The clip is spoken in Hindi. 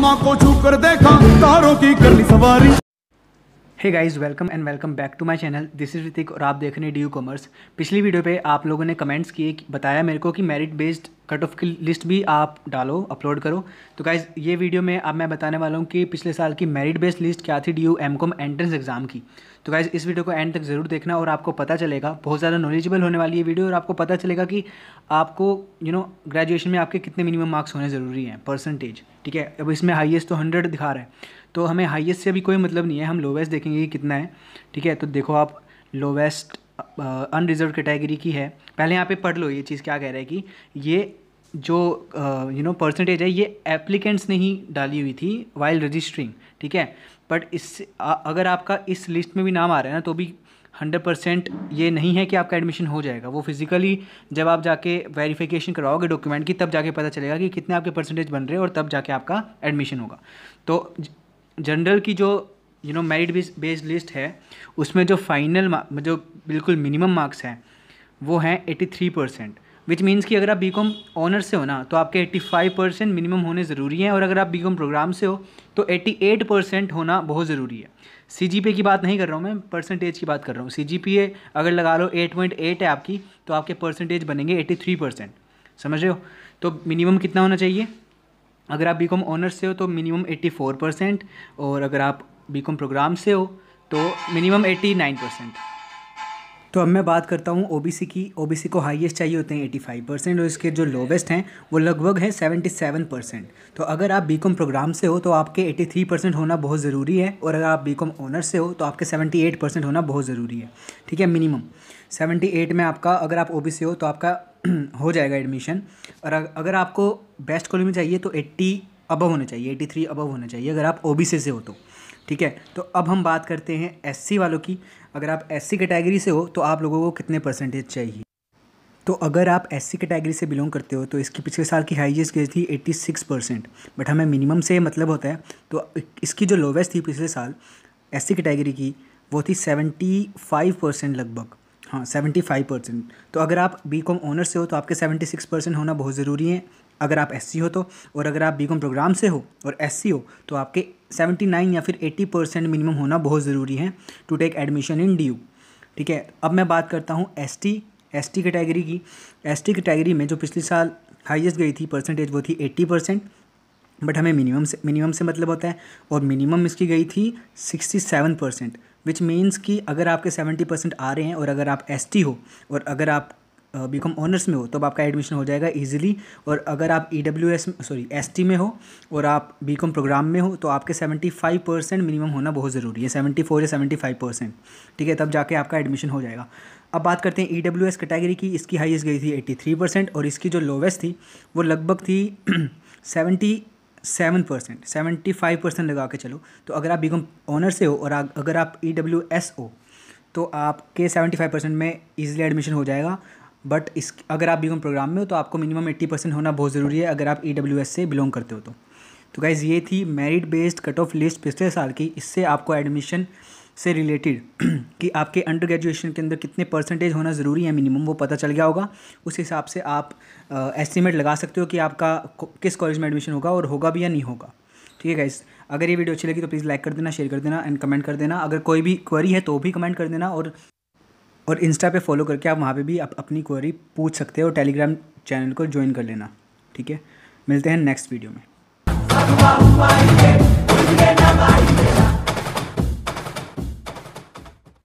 आसमां को छू कर देखा तारों की करनी सवारी hey guys welcome and welcome back to my channel this is Ritik और आप देख रहे हैं डी यू कॉमर्स पिछली वीडियो पे आप लोगों ने कमेंट्स किए बताया मेरे को कि मेरिट बेस्ड कट ऑफ की लिस्ट भी आप डालो अपलोड करो तो गाइज़ ये वीडियो में अब मैं बताने वाला हूँ कि पिछले साल की मेरिट बेस्ड लिस्ट क्या थी D U M com entrance exam की तो गाइज़ इस वीडियो को एंड तक ज़रूर देखना और आपको पता चलेगा बहुत ज़्यादा नॉलेजेबल होने वाली है वीडियो और आपको पता चलेगा कि आपको यू नो ग्रेजुएशन में आपके कितने मिनिमम मार्क्स होने ज़रूरी हैं परसेंटेज ठीक है अब इसमें हाइएस्ट तो हंड्रेड दिखा रहा है तो हमें हाइएस्ट से भी कोई मतलब नहीं है हम लोवेस्ट देखेंगे कि कितना है ठीक है तो देखो आप लोवेस्ट अनरिजर्व कैटेगरी की है पहले यहाँ पे पढ़ लो ये चीज़ क्या कह रहा है कि ये जो यू नो परसेंटेज है ये एप्लीकेंट्स ने ही डाली हुई थी वाइल रजिस्ट्रिंग ठीक है बट इस अगर आपका इस लिस्ट में भी नाम आ रहा है ना तो भी हंड्रेड परसेंट ये नहीं है कि आपका एडमिशन हो जाएगा वो फिज़िकली जब आप जाके वेरिफिकेशन कराओगे डॉक्यूमेंट की तब जाके पता चलेगा कि कितने आपके परसेंटेज बन रहे हैं और तब जाके आपका एडमिशन होगा तो जनरल की जो you know merit based list है उसमें जो फाइनल जो बिल्कुल मिनिमम मार्क्स हैं वो हैं eighty three percent which means कि अगर आप बी कॉम ऑनर्स से हो ना तो आपके 85 परसेंट मिनिमम होने ज़रूरी हैं और अगर आप बी कॉम प्रोग्राम से हो तो 88 परसेंट होना बहुत ज़रूरी है सी जी की बात नहीं कर रहा हूँ मैं परसेंटेज की बात कर रहा हूँ सी जी अगर लगा लो 8.8 है आपकी तो आपके परसेंटेज बनेंगे 83 परसेंट समझ रहे हो तो मिनिमम कितना होना चाहिए अगर आप बी कॉम ऑनर्स से हो तो मिनिमम 84 परसेंट और अगर आप बी कॉम प्रोग्राम से हो तो मिनिमम 89 परसेंट तो अब मैं बात करता हूँ ओबीसी की ओबीसी को हाईएस्ट चाहिए होते हैं 85 परसेंट और इसके जो लोवेस्ट हैं वो लगभग हैं 77 परसेंट तो अगर आप बीकॉम प्रोग्राम से हो तो आपके 83 परसेंट होना बहुत ज़रूरी है और अगर आप बीकॉम ऑनर से हो तो आपके 78 परसेंट होना बहुत ज़रूरी है ठीक है मिनिमम 78 में आपका अगर आप ओ हो तो आपका हो जाएगा एडमिशन और अगर आपको बेस्ट कॉलेज में चाहिए तो एट्टी अबव होना चाहिए एट्टी थ्री अबव होना चाहिए अगर आप ओ से हो तो ठीक है तो अब हम बात करते हैं एस वालों की अगर आप एस कैटेगरी से हो तो आप लोगों को कितने परसेंटेज चाहिए तो अगर आप एस सी कैटेगरी से बिलोंग करते हो तो इसकी पिछले साल की हाईएस्ट गई थी 86 परसेंट बट हमें मिनिमम से मतलब होता है तो इसकी जो लोवेस्ट थी पिछले साल एस सी कैटेगरी की वो थी 75 परसेंट लगभग हाँ 75 परसेंट तो अगर आप बी कॉम ऑनर से हो तो आपके 76 परसेंट होना बहुत ज़रूरी है अगर आप एस हो तो और अगर आप बी कॉम प्रोग्राम से हो और एस हो तो आपके सेवेंटी नाइन या फिर एट्टी परसेंट मिनिमम होना बहुत ज़रूरी है to take admission in D U ठीक है अब मैं बात करता हूँ S T S T category की एस टी कैटेगरी में जो पिछले साल हाइएस्ट गई थी परसेंटेज वो थी एट्टी परसेंट बट हमें मिनिमम से मिनिमम से मतलब होता है और मिनिमम इसकी गई थी sixty seven percent which means कि अगर आपके सेवेंटी परसेंट आ रहे हैं और अगर आप एस हो और अगर आप बी कॉम ऑनर्स में हो तब तो आपका एडमिशन हो जाएगा ईजिली और अगर आप E W S sorry S T में हो और आप बी कॉम प्रोग्राम में हो तो आपके सेवेंटी फाइव परसेंट मिनिमम होना बहुत ज़रूरी है सेवेंटी फोर या सेवेंटी फाइव परसेंट ठीक है तब जाके आपका एडमिशन हो जाएगा अब बात करते हैं ई डब्ल्यू एस कैटेगरी की इसकी हाइस्ट गई थी एट्टी थ्री परसेंट और इसकी जो लोवेस्ट थी वो लगभग थी seventy seven percent seventy five percent लगा के चलो तो अगर आप बी कॉम ऑनर से हो और अगर आप ई डब्ल्यू एस हो तो आपके सेवेंटी फाइव परसेंट में ईजिली एडमिशन हो जाएगा बट इस अगर आप बी प्रोग्राम में हो तो आपको मिनिमम एट्टी परसेंट होना बहुत ज़रूरी है अगर आप ई से बिलोंग करते हो तो तो गाइज़ ये थी merit based cut off list पिछले साल की इससे आपको एडमिशन से रिलेटेड कि आपके अंडर ग्रेजुएशन के अंदर कितने परसेंटेज होना ज़रूरी है मिनिमम वो पता चल गया होगा उस हिसाब से आप एस्टिमेट लगा सकते हो कि आपका किस कॉलेज में एडमिशन होगा और होगा भी या नहीं होगा ठीक है गाइस अगर ये वीडियो अच्छी लगी तो प्लीज़ लाइक कर देना शेयर कर देना एंड कमेंट कर देना अगर कोई भी क्वेरी है तो भी कमेंट कर देना और और इंस्टा पे फॉलो करके आप वहाँ पे भी आप अपनी क्वेरी पूछ सकते हो और टेलीग्राम चैनल को ज्वाइन कर लेना ठीक है मिलते हैं नेक्स्ट वीडियो में